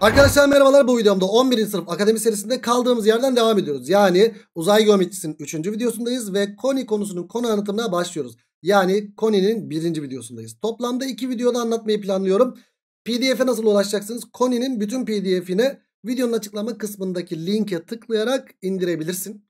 Arkadaşlar merhabalar bu videomda 11. sınıf akademi serisinde kaldığımız yerden devam ediyoruz. Yani uzay geometrisinin 3. videosundayız ve koni konusunun konu anlatımına başlıyoruz. Yani koninin 1. videosundayız. Toplamda 2 videoda anlatmayı planlıyorum. PDF'e nasıl ulaşacaksınız? Koninin bütün PDF'ine videonun açıklama kısmındaki linke tıklayarak indirebilirsin.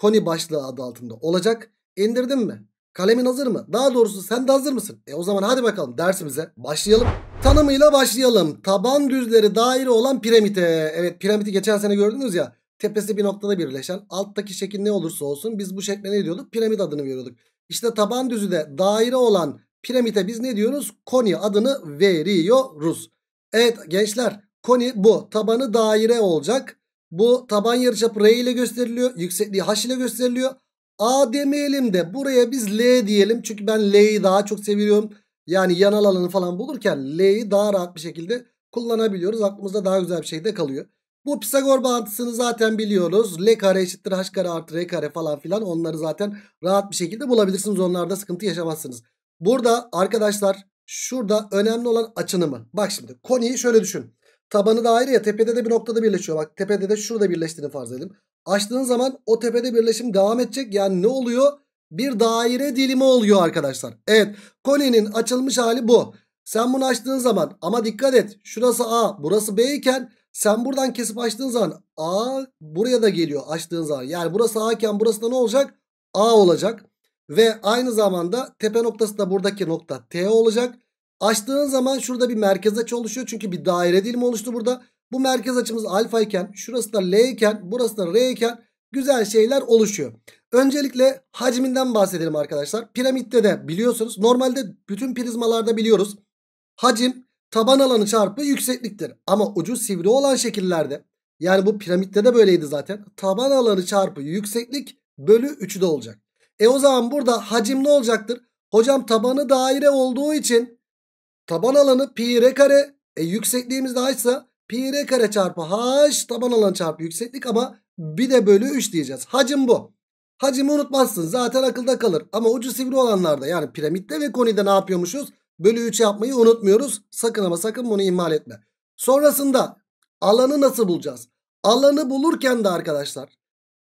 Koni başlığı adı altında olacak. İndirdin mi? Kalemin hazır mı? Daha doğrusu sen de hazır mısın? E o zaman hadi bakalım dersimize başlayalım. Tanımıyla başlayalım. Taban düzleri daire olan piramide. Ee, evet piramidi geçen sene gördünüz ya. Tepesi bir noktada birleşen. Alttaki şekil ne olursa olsun biz bu şekle ne diyorduk? Piramit adını veriyorduk. İşte taban düzü de daire olan piramide biz ne diyoruz? Koni adını veriyoruz. Evet gençler koni bu. Tabanı daire olacak. Bu taban yarıçapı R ile gösteriliyor. Yüksekliği H ile gösteriliyor. A demeyelim de buraya biz L diyelim. Çünkü ben L'yi daha çok seviyorum. Yani yanal alanı falan bulurken L'yi daha rahat bir şekilde kullanabiliyoruz. Aklımızda daha güzel bir şey de kalıyor. Bu Pisagor bağıntısını zaten biliyoruz. L kare eşittir h kare artı r kare falan filan. Onları zaten rahat bir şekilde bulabilirsiniz. Onlarda sıkıntı yaşamazsınız. Burada arkadaşlar şurada önemli olan açınımı. Bak şimdi koniyi şöyle düşün. Tabanı da ayrı ya tepede de bir noktada birleşiyor. Bak tepede de şurada birleştiğini farz edelim. Açtığın zaman o tepede birleşim devam edecek. Yani ne oluyor? bir daire dilimi oluyor arkadaşlar. Evet konenin açılmış hali bu. Sen bunu açtığın zaman ama dikkat et şurası A burası B iken sen buradan kesip açtığın zaman A buraya da geliyor açtığın zaman. Yani burası A iken burası da ne olacak? A olacak. Ve aynı zamanda tepe noktası da buradaki nokta T olacak. Açtığın zaman şurada bir merkez açı oluşuyor. Çünkü bir daire dilimi oluştu burada. Bu merkez açımız alfa iken şurası da L iken burası da R iken güzel şeyler oluşuyor. Öncelikle hacminden bahsedelim arkadaşlar. Piramitte de biliyorsunuz normalde bütün prizmalarda biliyoruz. Hacim taban alanı çarpı yüksekliktir. Ama ucu sivri olan şekillerde yani bu piramitte de böyleydi zaten. Taban alanı çarpı yükseklik bölü 3'ü de olacak. E o zaman burada hacim ne olacaktır? Hocam tabanı daire olduğu için taban alanı pi r kare. E yüksekliğimiz de h'sa pi r kare çarpı h taban alanı çarpı yükseklik ama bir de bölü 3 diyeceğiz. Hacim bu. Hacimi unutmazsın zaten akılda kalır. Ama ucu sivri olanlarda yani piramitte ve konide ne yapıyormuşuz? Bölü 3 yapmayı unutmuyoruz. Sakın ama sakın bunu ihmal etme. Sonrasında alanı nasıl bulacağız? Alanı bulurken de arkadaşlar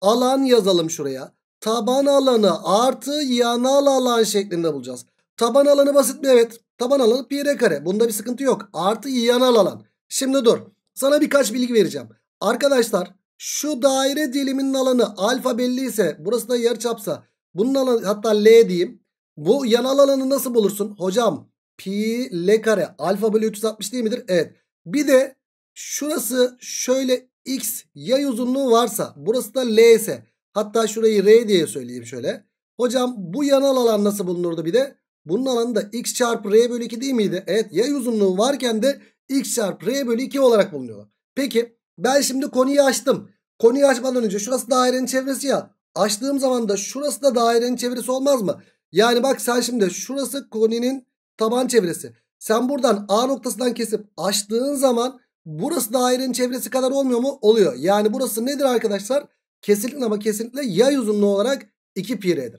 alan yazalım şuraya. Taban alanı artı yanal alan şeklinde bulacağız. Taban alanı basit mi? Evet. Taban alanı pi r kare. Bunda bir sıkıntı yok. Artı yanal alan. Şimdi dur. Sana birkaç bilgi vereceğim. Arkadaşlar şu daire diliminin alanı alfa belliyse burası da yarıçapsa bunun alanı hatta L diyeyim. Bu yanal alanı nasıl bulursun? Hocam pi L kare alfa bölü 360 değil midir? Evet. Bir de şurası şöyle x yay uzunluğu varsa burası da L ise hatta şurayı R diye söyleyeyim şöyle. Hocam bu yanal alan nasıl bulunurdu bir de? Bunun alanı da x çarpı r bölü 2 değil miydi? Evet yay uzunluğu varken de x çarpı r bölü 2 olarak bulunuyor. Peki ben şimdi konuyu açtım. Konuyu açmadan önce şurası dairenin çevresi ya. Açtığım zaman da şurası da dairenin çevresi olmaz mı? Yani bak sen şimdi şurası koninin taban çevresi. Sen buradan A noktasından kesip açtığın zaman burası dairenin çevresi kadar olmuyor mu? Oluyor. Yani burası nedir arkadaşlar? Kesinlikle ama kesinlikle yay uzunluğu olarak 2 pi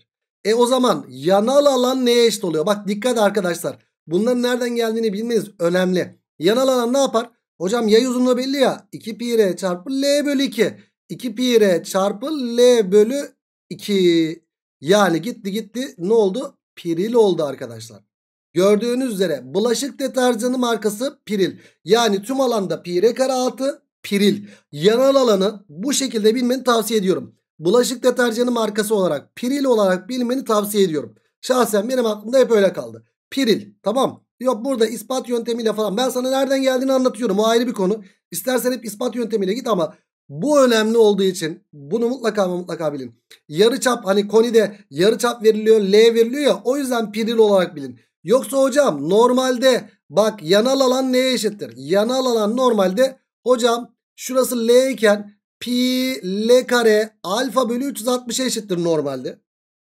E o zaman yanal alan neye eşit oluyor? Bak dikkat arkadaşlar. Bunların nereden geldiğini bilmeniz önemli. Yanal alan ne yapar? Hocam yay uzunluğu belli ya. 2 pi r çarpı l bölü 2. 2 pi r çarpı l bölü 2. Yani gitti gitti ne oldu? Piril oldu arkadaşlar. Gördüğünüz üzere bulaşık deterjanı markası Piril. Yani tüm alanda pi r kare altı Piril. Yanal alanı bu şekilde bilmeni tavsiye ediyorum. Bulaşık deterjanı markası olarak Piril olarak bilmeni tavsiye ediyorum. Şahsen benim aklımda hep öyle kaldı. Piril tamam Yok burada ispat yöntemiyle falan. Ben sana nereden geldiğini anlatıyorum. O ayrı bir konu. İstersen hep ispat yöntemiyle git ama bu önemli olduğu için bunu mutlaka mutlaka bilin. Yarıçap hani konide yarıçap veriliyor, L veriliyor ya o yüzden piril olarak bilin. Yoksa hocam normalde bak yanal alan neye eşittir? Yanal alan normalde hocam şurası L iken pi L kare alfa bölü 360'a eşittir normalde.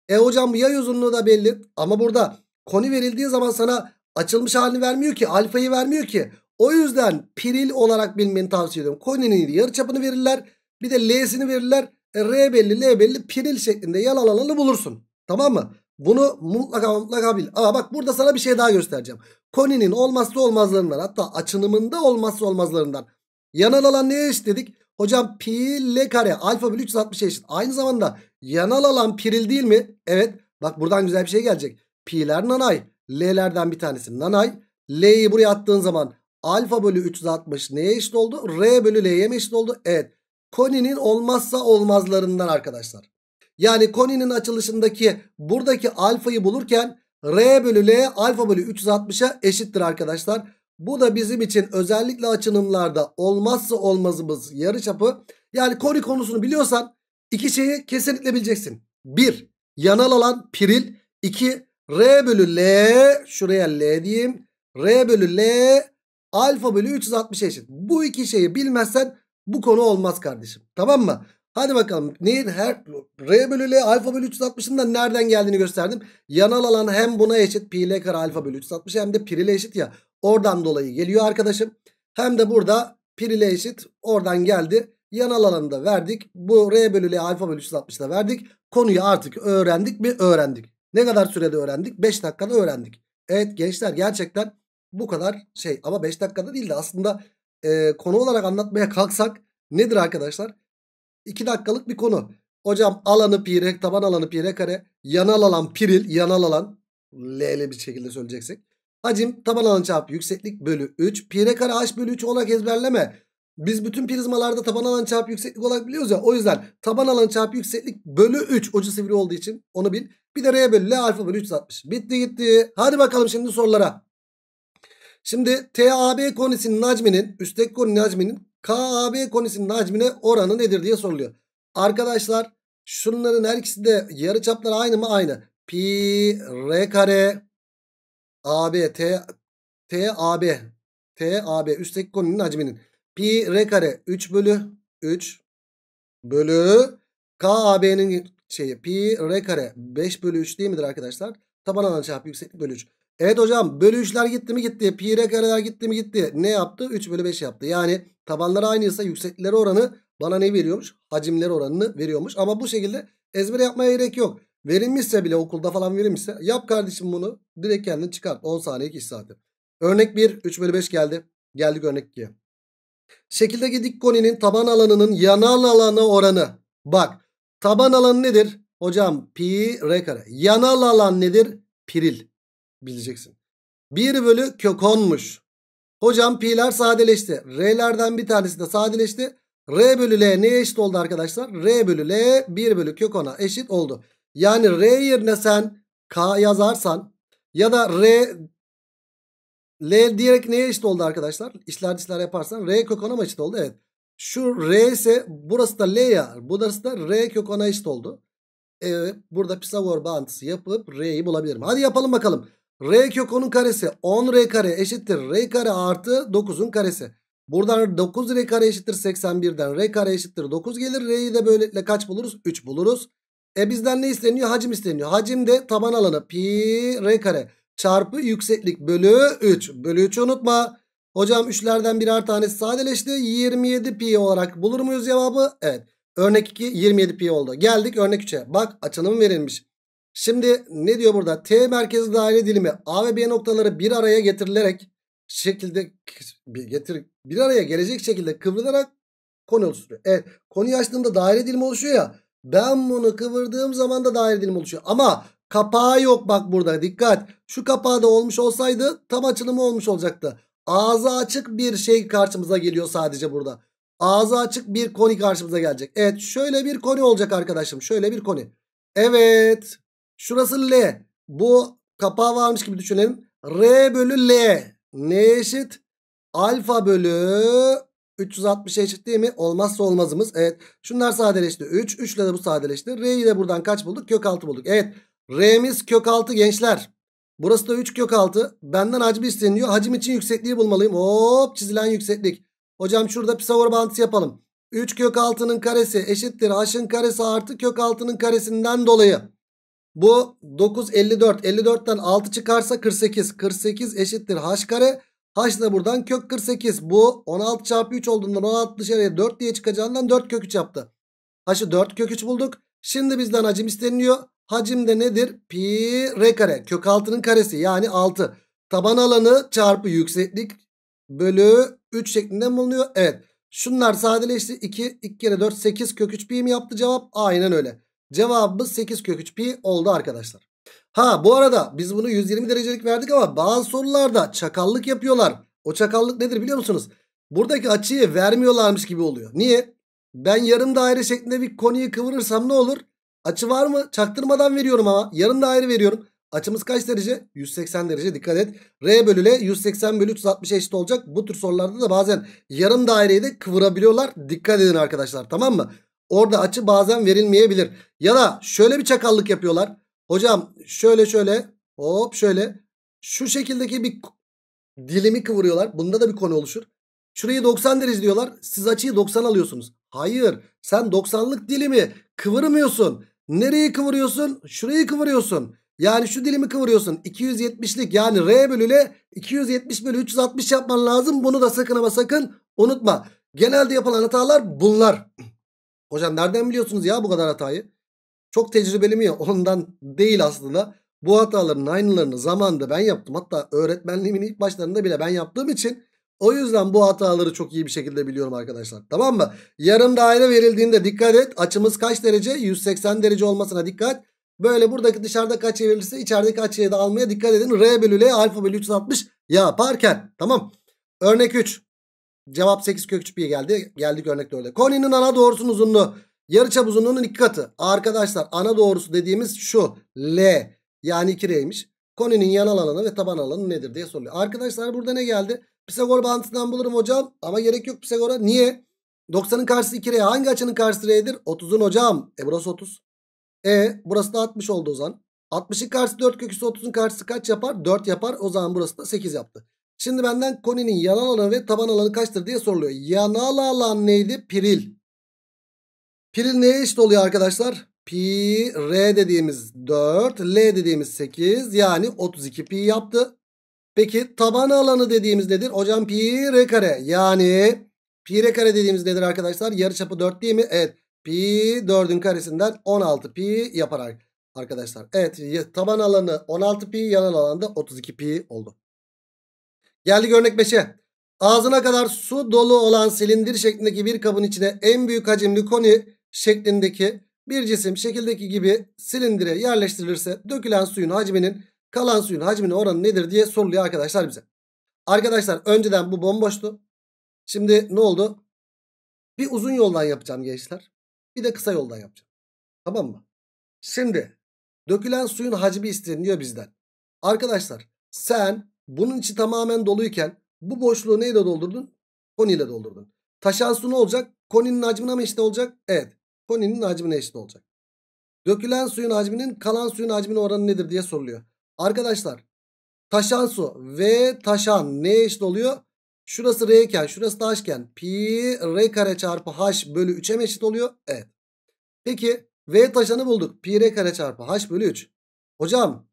E hocam yay uzunluğu da belli ama burada koni verildiği zaman sana Açılmış halini vermiyor ki. Alfayı vermiyor ki. O yüzden piril olarak bilmeni tavsiye ediyorum. Koninin yarı çapını verirler. Bir de L'sini verirler. E, R belli, L belli piril şeklinde yalalalanı bulursun. Tamam mı? Bunu mutlaka mutlaka bil. Aa bak burada sana bir şey daha göstereceğim. Koninin olmazsa olmazlarından hatta açınımında olmazsa olmazlarından. Yanal alan neye eşit dedik? Hocam pi l kare alfa bölü 360 eşit. Aynı zamanda yanal alan piril değil mi? Evet. Bak buradan güzel bir şey gelecek. Pi'ler nanay. L'lerden bir tanesi nanay. L'yi buraya attığın zaman alfa bölü 360 neye eşit oldu? R bölü L'ye mi eşit oldu? Evet. Koni'nin olmazsa olmazlarından arkadaşlar. Yani Koni'nin açılışındaki buradaki alfayı bulurken R bölü L alfa bölü 360'a eşittir arkadaşlar. Bu da bizim için özellikle açılımlarda olmazsa olmazımız yarıçapı. Yani Koni konusunu biliyorsan iki şeyi kesinlikle bileceksin. Bir, yanal alan piril. iki R bölü L şuraya L diyeyim. R bölü L alfa bölü 360 eşit. Bu iki şeyi bilmezsen bu konu olmaz kardeşim. Tamam mı? Hadi bakalım neyin her R bölü L alfa bölü 360'ın da nereden geldiğini gösterdim. Yanal alan hem buna eşit pi L kare alfa bölü 360 hem de pi ile eşit ya. Oradan dolayı geliyor arkadaşım. Hem de burada pi ile eşit oradan geldi. Yanal alanı da verdik. Bu R bölü L alfa bölü 360 da verdik. Konuyu artık öğrendik mi? Öğrendik. Ne kadar sürede öğrendik? 5 dakikada öğrendik. Evet gençler gerçekten bu kadar şey ama 5 dakikada değil de aslında e, konu olarak anlatmaya kalksak nedir arkadaşlar? 2 dakikalık bir konu. Hocam alanı pi re, taban alanı pi re kare, yanal alan piril, yanal alan L ile bir şekilde söyleyeceksek. Hacim taban alan çarpı yükseklik bölü 3. Pi re kare h bölü 3 olarak ezberleme. Biz bütün prizmalarda taban alan çarpı yükseklik olarak biliyoruz ya. O yüzden taban alan çarpı yükseklik bölü 3 ucu sivri olduğu için onu bil. Bir de R bölü L alfa bölü 360. Bitti gitti. Hadi bakalım şimdi sorulara. Şimdi TAB konisinin hacminin üstteki koninin hacminin KAB konisinin hacmine oranı nedir diye soruluyor. Arkadaşlar şunların her ikisi de yarı çapları aynı mı? Aynı. Pi R kare AB T TAB TAB üstteki koninin hacminin Pi r kare 3 bölü 3 bölü KAB'nin şeyi pi r kare 5 bölü 3 değil midir arkadaşlar? Taban alan çarpı yükseklik bölü 3. Evet hocam bölü 3'ler gitti mi gitti. Pi r kareler gitti mi gitti. Ne yaptı? 3 bölü 5 yaptı. Yani tabanları aynıysa yükseklikleri oranı bana ne veriyormuş? Hacimleri oranını veriyormuş. Ama bu şekilde ezbere yapmaya gerek yok. Verilmişse bile okulda falan verilmişse yap kardeşim bunu. Direkt kendini çıkart. 10 saniye 2 saati. Örnek 1 3 bölü 5 geldi. Geldik örnek 2'ye. Şekildeki dik koninin taban alanının yanal alanı oranı. Bak taban alanı nedir? Hocam pi r kare. Yanal alan nedir? Piril. Bileceksin. 1 bölü kök 10'muş. Hocam pi'ler sadeleşti. R'lerden bir tanesi de sadeleşti. R bölü L neye eşit oldu arkadaşlar? R bölü L 1 bölü kök 10'a eşit oldu. Yani R yerine sen K yazarsan ya da R L diyerek neye eşit oldu arkadaşlar? İşler dişler yaparsan R kök ona mı eşit oldu? Evet. Şu R ise burası da L ya. Burası da R kök ona eşit oldu. Evet. Burada Pisagor bağıntısı yapıp R'yi bulabilirim. Hadi yapalım bakalım. R kök 10'un karesi 10R kare eşittir. R kare artı 9'un karesi. Buradan 9R kare eşittir 81'den. R kare eşittir 9 gelir. R'yi de böylelikle kaç buluruz? 3 buluruz. E bizden ne isteniyor? Hacim isteniyor. Hacim de taban alanı pi R kare çarpı yükseklik bölü 3. Bölü 3 unutma. Hocam 3'lerden birer tanesi sadeleşti. 27 pi olarak bulur muyuz cevabı? Evet. Örnek 2 27 pi oldu. Geldik örnek 3'e. Bak açılım verilmiş. Şimdi ne diyor burada? T merkezi daire dilimi A ve B noktaları bir araya getirilerek şekilde getir bir araya gelecek şekilde kıvrılarak konu oluşturuyor. Evet konuyu açtığımda daire dilimi oluşuyor ya. Ben bunu kıvırdığım zaman da daire dilimi oluşuyor. Ama Kapağı yok bak burada dikkat. Şu kapağı da olmuş olsaydı tam açılımı olmuş olacaktı. Ağzı açık bir şey karşımıza geliyor sadece burada. Ağzı açık bir koni karşımıza gelecek. Evet şöyle bir koni olacak arkadaşım. Şöyle bir koni. Evet. Şurası L. Bu kapağı varmış gibi düşünelim. R bölü L. Ne eşit? Alfa bölü 360 eşit değil mi? Olmazsa olmazımız. Evet. Şunlar sadeleşti. 3. 3 ile de bu sadeleşti. R'yi de buradan kaç bulduk? Kök 6 bulduk. Evet. R'miz kök 6 gençler. Burası da 3 kök 6. Benden hacmi isteniyor. Hacim için yüksekliği bulmalıyım. Hop çizilen yükseklik. Hocam şurada Pisagor bağıntısı yapalım. 3 kök 6'nın karesi eşittir. H'ın karesi artı kök 6'nın karesinden dolayı. Bu 9 54. 54'ten 6 çıkarsa 48. 48 eşittir h kare. H da buradan kök 48. Bu 16 çarpı 3 olduğundan 16 dışarıya 4 diye çıkacağından 4 kök 3 yaptı. H'ı 4 kök 3 bulduk. Şimdi bizden hacim isteniliyor. Hacim de nedir? Pi r kare. Kök altının karesi yani 6. Taban alanı çarpı yükseklik bölü 3 şeklinde bulunuyor. Evet. Şunlar sadeleşti. 2, 2 kere 4, 8 kök 3 pi mi yaptı cevap? Aynen öyle. Cevabımız 8 kök 3 pi oldu arkadaşlar. Ha bu arada biz bunu 120 derecelik verdik ama bazı sorularda çakallık yapıyorlar. O çakallık nedir biliyor musunuz? Buradaki açıyı vermiyorlarmış gibi oluyor. Niye? Ben yarım daire şeklinde bir konuyu kıvırırsam ne olur? Açı var mı? Çaktırmadan veriyorum ama. Yarın da ayrı veriyorum. Açımız kaç derece? 180 derece dikkat et. R bölü L 180 bölü 360 eşit olacak. Bu tür sorularda da bazen yarım daireyi de kıvırabiliyorlar. Dikkat edin arkadaşlar tamam mı? Orada açı bazen verilmeyebilir. Ya da şöyle bir çakallık yapıyorlar. Hocam şöyle şöyle hop şöyle şu şekildeki bir dilimi kıvırıyorlar. Bunda da bir konu oluşur. Şurayı 90 derece diyorlar. Siz açıyı 90 alıyorsunuz. Hayır sen 90'lık dilimi kıvırmıyorsun. Nereyi kıvırıyorsun? Şurayı kıvırıyorsun. Yani şu dilimi kıvırıyorsun. 270'lik yani R bölüyle 270 bölü 360 yapman lazım. Bunu da sakın ama sakın unutma. Genelde yapılan hatalar bunlar. Hocam nereden biliyorsunuz ya bu kadar hatayı? Çok tecrübeli mi ya? Ondan değil aslında. Bu hataların aynılarını zamanında ben yaptım. Hatta öğretmenliğimin ilk başlarında bile ben yaptığım için o yüzden bu hataları çok iyi bir şekilde biliyorum arkadaşlar. Tamam mı? Yarım daire verildiğinde dikkat et. Açımız kaç derece? 180 derece olmasına dikkat. Böyle buradaki dışarıda kaç verilirse içerideki açıya da almaya dikkat edin. R bölü L alfa bölü 360 yaparken. Tamam. Örnek 3. Cevap 8 kök 3 geldi. Geldik örnek 4'e. Koni'nin ana doğrusunun uzunluğu. Yarıçap uzunluğunun iki katı. Arkadaşlar ana doğrusu dediğimiz şu. L. Yani 2R'ymiş. Koni'nin yan alanı ve taban alanı nedir diye soruluyor. Arkadaşlar burada ne geldi? Pisagor bağıntısından bulurum hocam. Ama gerek yok Pisagor'a. Niye? 90'ın karşısı 2R. Hangi açının karşısı R'dir? 30'un hocam. E burası 30. E burası da 60 oldu o zaman. 60'ın karşısı 4 köküsü 30'un karşısı kaç yapar? 4 yapar. O zaman burası da 8 yaptı. Şimdi benden koninin yanal alanı ve taban alanı kaçtır diye soruluyor. Yanal alan neydi? Piril. Piril neye eşit oluyor arkadaşlar? Pi R dediğimiz 4, L dediğimiz 8 yani 32 pi yaptı. Peki taban alanı dediğimiz nedir? Hocam pi r kare. Yani pi r kare dediğimiz nedir arkadaşlar? Yarıçapı 4 değil mi? Evet. Pi 4'ün karesinden 16 pi yapar arkadaşlar. Evet taban alanı 16 pi yanan alanda 32 pi oldu. Geldik örnek 5'e. Ağzına kadar su dolu olan silindir şeklindeki bir kabın içine en büyük hacimli koni şeklindeki bir cisim şekildeki gibi silindire yerleştirilirse dökülen suyun hacminin Kalan suyun hacminin oranı nedir diye soruluyor arkadaşlar bize. Arkadaşlar önceden bu bomboştu. Şimdi ne oldu? Bir uzun yoldan yapacağım gençler. Bir de kısa yoldan yapacağım. Tamam mı? Şimdi dökülen suyun hacmi isteniyor bizden. Arkadaşlar sen bunun içi tamamen doluyken bu boşluğu neyle doldurdun? Koni ile doldurdun. Taşan su ne olacak? Koninin hacmine mi eşit olacak? Evet. Koninin hacmine eşit olacak. Dökülen suyun hacminin kalan suyun hacmine oranı nedir diye soruluyor. Arkadaşlar taşan su V taşan ne eşit oluyor? Şurası R şurası da H pi R kare çarpı H bölü 3'e mi eşit oluyor? Evet. Peki V taşanı bulduk. Pi R kare çarpı H bölü 3. Hocam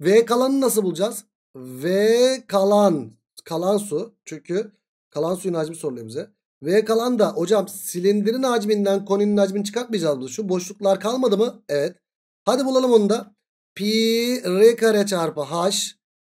V kalanı nasıl bulacağız? V kalan kalan su çünkü kalan suyun hacmi soruluyor bize. V kalan da hocam silindirin hacminden koninin hacmini çıkartmayacağız. Şu boşluklar kalmadı mı? Evet. Hadi bulalım onu da pi r kare çarpı h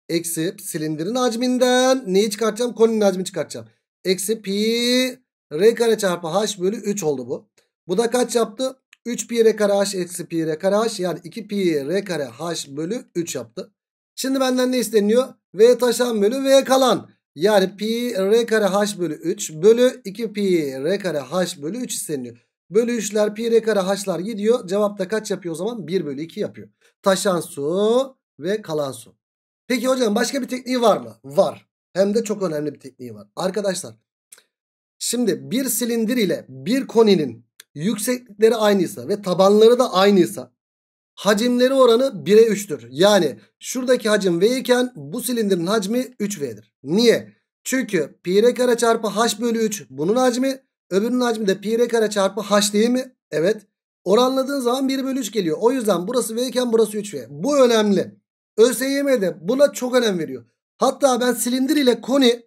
eksi silindirin hacminden neyi çıkartacağım? Koninin hacmini çıkartacağım. Eksi pi r kare çarpı h bölü 3 oldu bu. Bu da kaç yaptı? 3 pi r kare h eksi pi r kare h yani 2 pi r kare h bölü 3 yaptı. Şimdi benden ne isteniyor? V taşan bölü V kalan. Yani pi r kare h bölü 3 bölü 2 pi r kare h bölü 3 isteniyor. Bölü 3'ler pi r kare h'lar gidiyor. Cevap da kaç yapıyor o zaman? 1 bölü 2 yapıyor. Taşan su ve kalan su. Peki hocam başka bir tekniği var mı? Var. Hem de çok önemli bir tekniği var. Arkadaşlar şimdi bir silindir ile bir koninin yükseklikleri aynıysa ve tabanları da aynıysa hacimleri oranı 1'e 3'tür. Yani şuradaki hacim V iken bu silindirin hacmi 3V'dir. Niye? Çünkü pi r kare çarpı h bölü 3 bunun hacmi öbürünün hacmi de pi r kare çarpı h değil mi? Evet. Oranladığın zaman 1 bölü 3 geliyor. O yüzden burası V iken burası 3V. Bu önemli. ÖSYM'de buna çok önem veriyor. Hatta ben silindir ile koni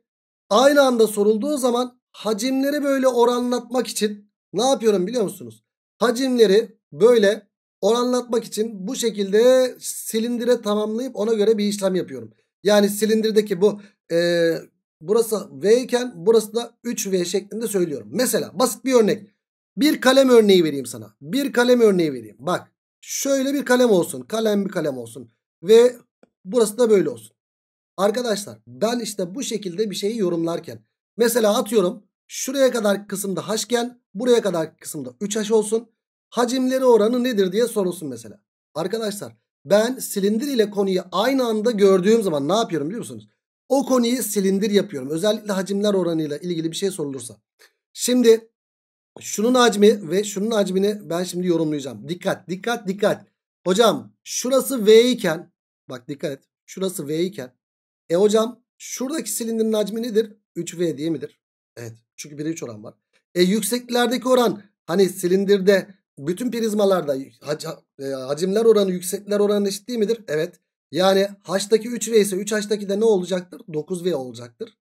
aynı anda sorulduğu zaman hacimleri böyle oranlatmak için ne yapıyorum biliyor musunuz? Hacimleri böyle oranlatmak için bu şekilde silindire tamamlayıp ona göre bir işlem yapıyorum. Yani silindirdeki bu e, burası V iken burası da 3V şeklinde söylüyorum. Mesela basit bir örnek. Bir kalem örneği vereyim sana. Bir kalem örneği vereyim. Bak şöyle bir kalem olsun. Kalem bir kalem olsun. Ve burası da böyle olsun. Arkadaşlar ben işte bu şekilde bir şeyi yorumlarken. Mesela atıyorum şuraya kadar kısımda haşken buraya kadar kısımda 3 haş olsun. Hacimleri oranı nedir diye sorulsun mesela. Arkadaşlar ben silindir ile konuyu aynı anda gördüğüm zaman ne yapıyorum biliyor musunuz? O konuyu silindir yapıyorum. Özellikle hacimler oranıyla ilgili bir şey sorulursa. Şimdi şunun hacmi ve şunun hacmini ben şimdi yorumlayacağım. Dikkat dikkat dikkat. Hocam şurası V iken bak dikkat et. Şurası V iken. E hocam şuradaki silindirin hacmi nedir? 3V diye midir? Evet. Çünkü 1'e 3 oran var. E yükseklerdeki oran hani silindirde bütün prizmalarda hac, e, hacimler oranı yüksekler oranı eşit değil midir? Evet. Yani H'daki 3V ise 3H'daki de ne olacaktır? 9V olacaktır.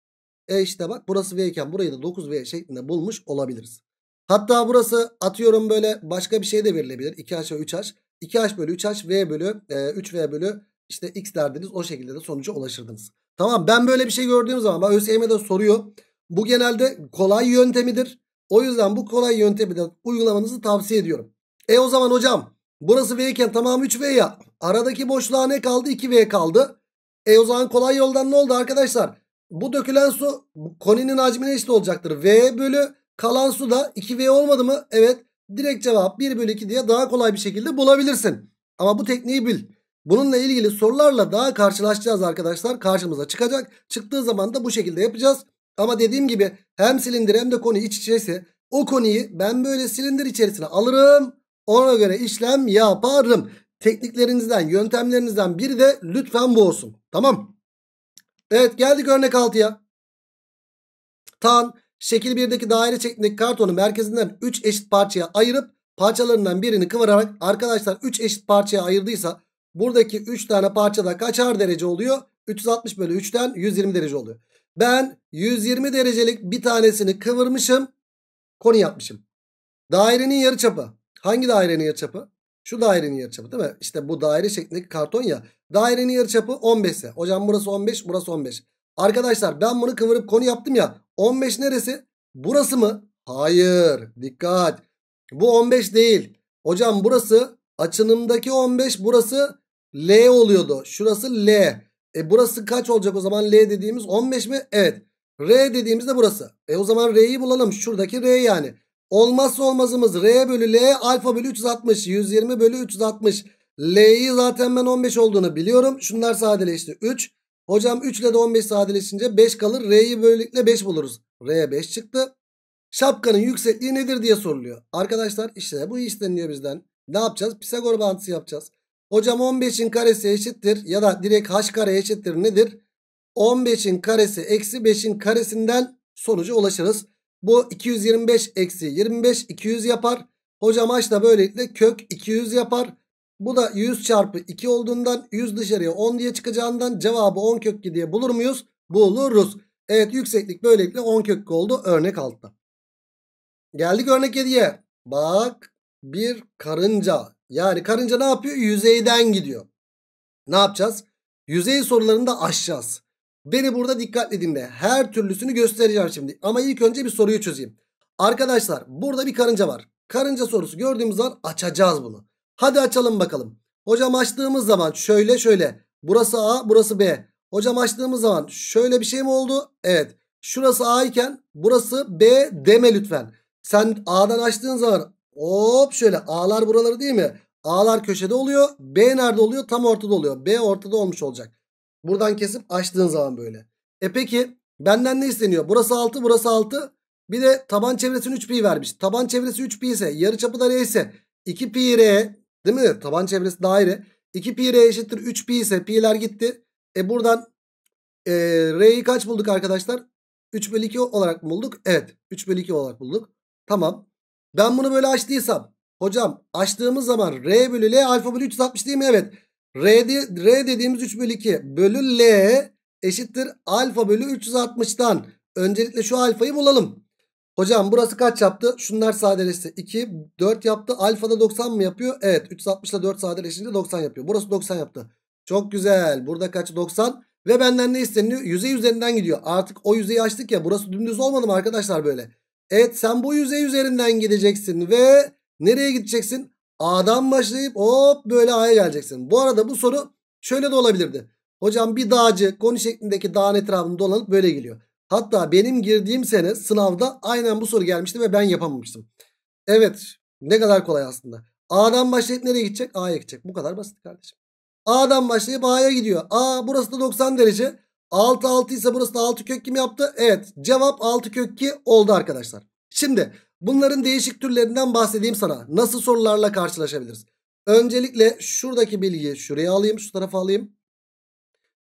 E işte bak burası V iken burayı da 9V şeklinde bulmuş olabiliriz. Hatta burası atıyorum böyle başka bir şey de verilebilir. 2H ve 3H. 2H bölü 3H V bölü e, 3V bölü işte X derdiniz. O şekilde de sonuca ulaşırdınız. Tamam ben böyle bir şey gördüğüm zaman ben ÖSYM'de soruyor. Bu genelde kolay yöntemidir. O yüzden bu kolay yöntemi de uygulamanızı tavsiye ediyorum. E o zaman hocam burası V iken tamamı 3V ya. Aradaki boşluğa ne kaldı? 2V kaldı. E o zaman kolay yoldan ne oldu arkadaşlar? Bu dökülen su koninin hacmine eşit olacaktır. V bölü Kalan su da 2V olmadı mı? Evet. Direkt cevap 1 bölü 2 diye daha kolay bir şekilde bulabilirsin. Ama bu tekniği bil. Bununla ilgili sorularla daha karşılaşacağız arkadaşlar. Karşımıza çıkacak. Çıktığı zaman da bu şekilde yapacağız. Ama dediğim gibi hem silindir hem de konu iç içeyse o konuyu ben böyle silindir içerisine alırım. Ona göre işlem yaparım. Tekniklerinizden, yöntemlerinizden biri de lütfen bu olsun. Tamam. Evet geldik örnek 6'ya. Tan Şekil 1'deki daire şeklindeki kartonu merkezinden 3 eşit parçaya ayırıp parçalarından birini kıvırarak arkadaşlar 3 eşit parçaya ayırdıysa buradaki 3 tane parçada kaçar derece oluyor? 360 bölü 3'ten 120 derece oluyor. Ben 120 derecelik bir tanesini kıvırmışım. Konu yapmışım. Dairenin yarı yarıçapı. Hangi dairenin yarı yarıçapı? Şu dairenin yarı yarıçapı değil mi? İşte bu daire şeklindeki karton ya. Dairenin yarı yarıçapı 15 ise. Hocam burası 15, burası 15. Arkadaşlar ben bunu kıvırıp konu yaptım ya. 15 neresi? Burası mı? Hayır. Dikkat. Bu 15 değil. Hocam burası açınımdaki 15 burası L oluyordu. Şurası L. E burası kaç olacak o zaman L dediğimiz 15 mi? Evet. R dediğimiz de burası. E o zaman R'yi bulalım. Şuradaki R yani. Olmazsa olmazımız R bölü L alfa bölü 360. 120 bölü 360. L'yi zaten ben 15 olduğunu biliyorum. Şunlar sadeleşti. 3. Hocam 3 ile de 15 sadeleşince 5 kalır. R'yi böylelikle 5 buluruz. r'ye 5 çıktı. Şapkanın yüksekliği nedir diye soruluyor. Arkadaşlar işte bu isteniliyor bizden. Ne yapacağız? Pisagor bağıntısı yapacağız. Hocam 15'in karesi eşittir ya da direkt h kare eşittir nedir? 15'in karesi eksi 5'in karesinden sonuca ulaşırız. Bu 225 eksi 25 200 yapar. Hocam h da böylelikle kök 200 yapar. Bu da 100 çarpı 2 olduğundan 100 dışarıya 10 diye çıkacağından cevabı 10 kök diye bulur muyuz? Buluruz. Evet yükseklik böylelikle 10 kök oldu örnek altta. Geldik örnek 7'ye. Bak bir karınca. Yani karınca ne yapıyor? Yüzeyden gidiyor. Ne yapacağız? Yüzey sorularını da aşacağız. Beni burada dikkatli dinle. Her türlüsünü göstereceğim şimdi. Ama ilk önce bir soruyu çözeyim. Arkadaşlar burada bir karınca var. Karınca sorusu gördüğümüz zaman açacağız bunu. Hadi açalım bakalım. Hocam açtığımız zaman şöyle şöyle. Burası A burası B. Hocam açtığımız zaman şöyle bir şey mi oldu? Evet. Şurası A iken burası B deme lütfen. Sen A'dan açtığın zaman hop şöyle A'lar buraları değil mi? A'lar köşede oluyor. B nerede oluyor? Tam ortada oluyor. B ortada olmuş olacak. Buradan kesip açtığın zaman böyle. E peki benden ne isteniyor? Burası 6 burası 6. Bir de taban çevresini 3pi vermiş. Taban çevresi 3pi ise yarıçapı da r ise 2pi r Değil mi? Taban çevresi daire. 2 pi r eşittir 3 pi ise pi'ler gitti. E buradan e, r'yi kaç bulduk arkadaşlar? 3 bölü 2 olarak bulduk? Evet 3 bölü 2 olarak bulduk. Tamam. Ben bunu böyle açtıysam hocam açtığımız zaman r bölü l alfa bölü 360 değil mi? Evet. R, r dediğimiz 3 bölü 2 bölü l eşittir alfa bölü 360'dan. Öncelikle şu alfayı bulalım. Hocam burası kaç yaptı? Şunlar sadeleşti. 2, 4 yaptı. Alfa da 90 mı yapıyor? Evet. 360 ile 4 sadeleşince 90 yapıyor. Burası 90 yaptı. Çok güzel. Burada kaç? 90. Ve benden ne isteniyor? Yüzey üzerinden gidiyor. Artık o yüzeyi açtık ya. Burası dümdüz olmadı mı arkadaşlar böyle? Evet sen bu yüzey üzerinden gideceksin. Ve nereye gideceksin? A'dan başlayıp hop böyle A'ya geleceksin. Bu arada bu soru şöyle de olabilirdi. Hocam bir dağcı koni şeklindeki dağın etrafını dolanıp böyle geliyor. Hatta benim girdiğim sene sınavda aynen bu soru gelmişti ve ben yapamamıştım. Evet ne kadar kolay aslında. A'dan başlayıp nereye gidecek? A'ya gidecek. Bu kadar basit kardeşim. A'dan başlayıp A'ya gidiyor. A burası da 90 derece. 6 6 ise burası da 6 kök kim yaptı? Evet cevap 6 kök 2 oldu arkadaşlar. Şimdi bunların değişik türlerinden bahsedeyim sana. Nasıl sorularla karşılaşabiliriz? Öncelikle şuradaki bilgiyi şuraya alayım şu tarafa alayım.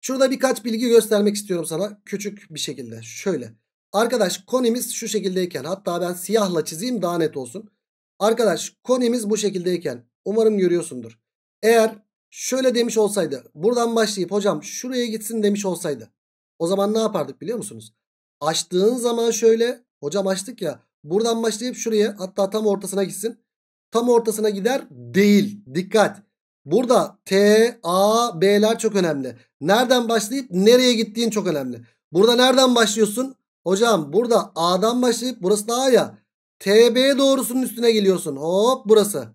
Şurada birkaç bilgi göstermek istiyorum sana. Küçük bir şekilde. Şöyle. Arkadaş konimiz şu şekildeyken hatta ben siyahla çizeyim daha net olsun. Arkadaş konimiz bu şekildeyken umarım görüyorsundur. Eğer şöyle demiş olsaydı buradan başlayıp hocam şuraya gitsin demiş olsaydı. O zaman ne yapardık biliyor musunuz? Açtığın zaman şöyle hocam açtık ya buradan başlayıp şuraya hatta tam ortasına gitsin. Tam ortasına gider değil dikkat. Burada T, A, B'ler çok önemli. Nereden başlayıp nereye gittiğin çok önemli. Burada nereden başlıyorsun? Hocam burada A'dan başlayıp burası da A ya. TB doğrusunun üstüne geliyorsun. Hop burası.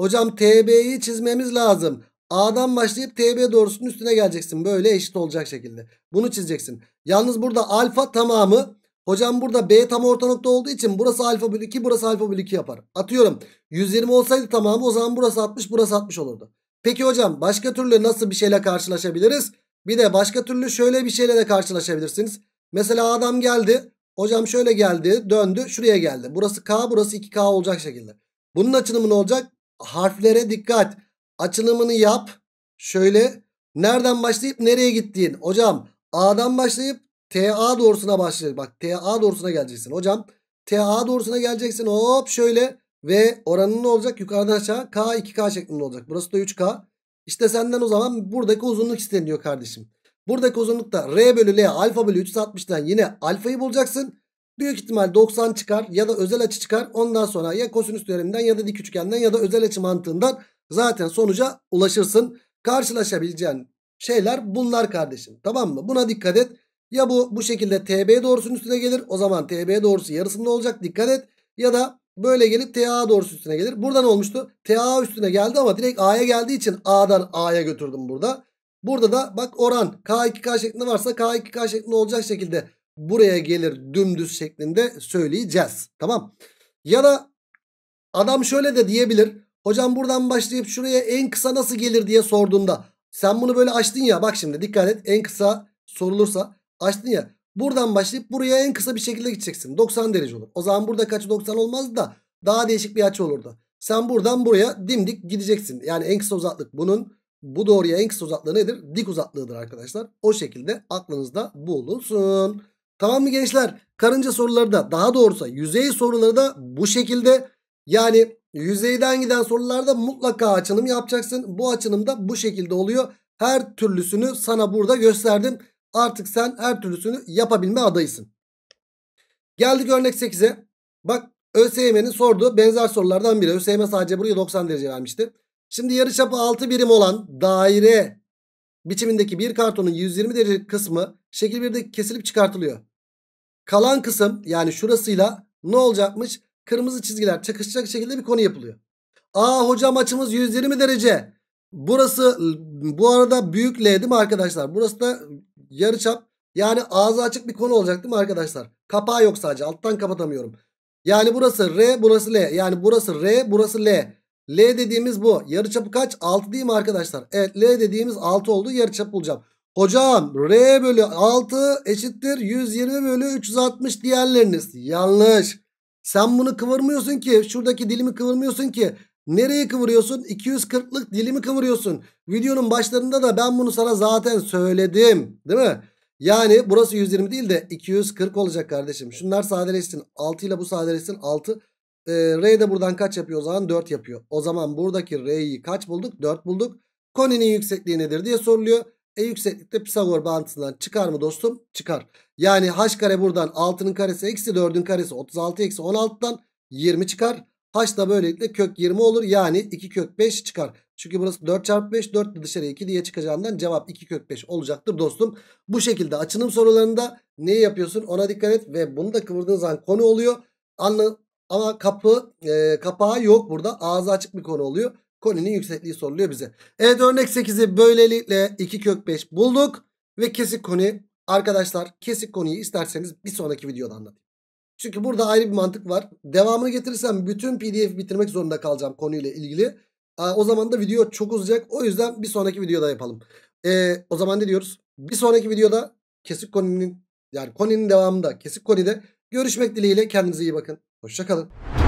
Hocam TB'yi çizmemiz lazım. A'dan başlayıp TB doğrusunun üstüne geleceksin. Böyle eşit olacak şekilde. Bunu çizeceksin. Yalnız burada alfa tamamı. Hocam burada B tam orta nokta olduğu için burası alfa bölü 2 burası alfa bölü 2 yapar. Atıyorum 120 olsaydı tamamı o zaman burası 60 burası 60 olurdu. Peki hocam başka türlü nasıl bir şeyle karşılaşabiliriz? Bir de başka türlü şöyle bir şeyle de karşılaşabilirsiniz. Mesela adam geldi. Hocam şöyle geldi döndü şuraya geldi. Burası K burası 2K olacak şekilde. Bunun açılımı ne olacak? Harflere dikkat. Açılımını yap. Şöyle nereden başlayıp nereye gittiğin. Hocam A'dan başlayıp TA doğrusuna başlayıp bak TA doğrusuna geleceksin. Hocam TA doğrusuna geleceksin hop şöyle ve oranın ne olacak? Yukarıdan aşağı K 2K şeklinde olacak. Burası da 3K. İşte senden o zaman buradaki uzunluk isteniyor kardeşim. Buradaki uzunluk da R bölü L alfa bölü 360'dan yine alfayı bulacaksın. Büyük ihtimal 90 çıkar ya da özel açı çıkar. Ondan sonra ya kosinüs teoreminden ya da dik üçgenden ya da özel açı mantığından zaten sonuca ulaşırsın. Karşılaşabileceğin şeyler bunlar kardeşim. Tamam mı? Buna dikkat et. Ya bu bu şekilde TB doğrusunun üstüne gelir. O zaman TB doğrusu yarısında olacak. Dikkat et. Ya da Böyle gelip TA doğrusu üstüne gelir. Burada ne olmuştu? TA üstüne geldi ama direkt A'ya geldiği için A'dan A'ya götürdüm burada. Burada da bak oran K2K şeklinde varsa K2K şeklinde olacak şekilde buraya gelir dümdüz şeklinde söyleyeceğiz. Tamam. Ya da adam şöyle de diyebilir. Hocam buradan başlayıp şuraya en kısa nasıl gelir diye sorduğunda. Sen bunu böyle açtın ya bak şimdi dikkat et en kısa sorulursa açtın ya. Buradan başlayıp buraya en kısa bir şekilde gideceksin. 90 derece olur. O zaman burada kaç 90 olmaz da daha değişik bir açı olurdu. Sen buradan buraya dimdik gideceksin. Yani en kısa uzaklık bunun bu doğruya en kısa uzaklığı nedir? Dik uzaklığıdır arkadaşlar. O şekilde aklınızda bulunsun. Tamam mı gençler? Karınca soruları da daha doğrusu yüzey soruları da bu şekilde. Yani yüzeyden giden sorularda mutlaka açılım yapacaksın. Bu açılım da bu şekilde oluyor. Her türlüsünü sana burada gösterdim. Artık sen her türlüsünü yapabilme adayısın. Geldik örnek 8'e. Bak ÖSYM'nin sorduğu benzer sorulardan biri. ÖSYM sadece burayı 90 derece vermişti. Şimdi yarıçapı 6 birim olan daire biçimindeki bir kartonun 120 derece kısmı şekil 1'de kesilip çıkartılıyor. Kalan kısım yani şurasıyla ne olacakmış? Kırmızı çizgiler çakışacak şekilde bir konu yapılıyor. Aa hocam açımız 120 derece. Burası bu arada büyük L değil mi arkadaşlar? Burası da Yarı çap yani ağzı açık bir konu olacak değil mi arkadaşlar? Kapağı yok sadece alttan kapatamıyorum. Yani burası R burası L yani burası R burası L. L dediğimiz bu. Yarı Yarıçapı kaç? 6 değil mi arkadaşlar? Evet L dediğimiz 6 oldu. yarı Yarıçap bulacağım. Hocam R bölü 6 eşittir 120 bölü 360 diğerleriniz Yanlış. Sen bunu kıvırmıyorsun ki. Şuradaki dilimi kıvırmıyorsun ki. Nereyi kıvırıyorsun? 240'lık dilimi kıvırıyorsun. Videonun başlarında da ben bunu sana zaten söyledim. Değil mi? Yani burası 120 değil de 240 olacak kardeşim. Şunlar sadeleşsin. 6 ile bu sadeleşsin. 6. Ee, R de buradan kaç yapıyor o zaman? 4 yapıyor. O zaman buradaki R'yi kaç bulduk? 4 bulduk. Koninin yüksekliği nedir diye soruluyor. E yükseklikte Pisagor bağıntısından çıkar mı dostum? Çıkar. Yani h kare buradan 6'nın karesi eksi 4'ün karesi 36 eksi 16'dan 20 çıkar. H da böylelikle kök 20 olur. Yani 2 kök 5 çıkar. Çünkü burası 4 çarpı 5 4 de dışarı 2 diye çıkacağından cevap 2 kök 5 olacaktır dostum. Bu şekilde açılım sorularında neyi yapıyorsun ona dikkat et ve bunu da kıvırdığın zaman konu oluyor. Anla, ama kapı e, kapağı yok burada ağzı açık bir konu oluyor. Koninin yüksekliği soruluyor bize. Evet örnek 8'i böylelikle 2 kök 5 bulduk ve kesik koni arkadaşlar kesik koniyi isterseniz bir sonraki videoda anlatayım. Çünkü burada ayrı bir mantık var. Devamını getirirsem bütün pdf bitirmek zorunda kalacağım konuyla ilgili. O zaman da video çok uzayacak. O yüzden bir sonraki videoda yapalım. E, o zaman ne diyoruz? Bir sonraki videoda kesik koninin yani koninin devamında kesik konide görüşmek dileğiyle kendinize iyi bakın. Hoşçakalın.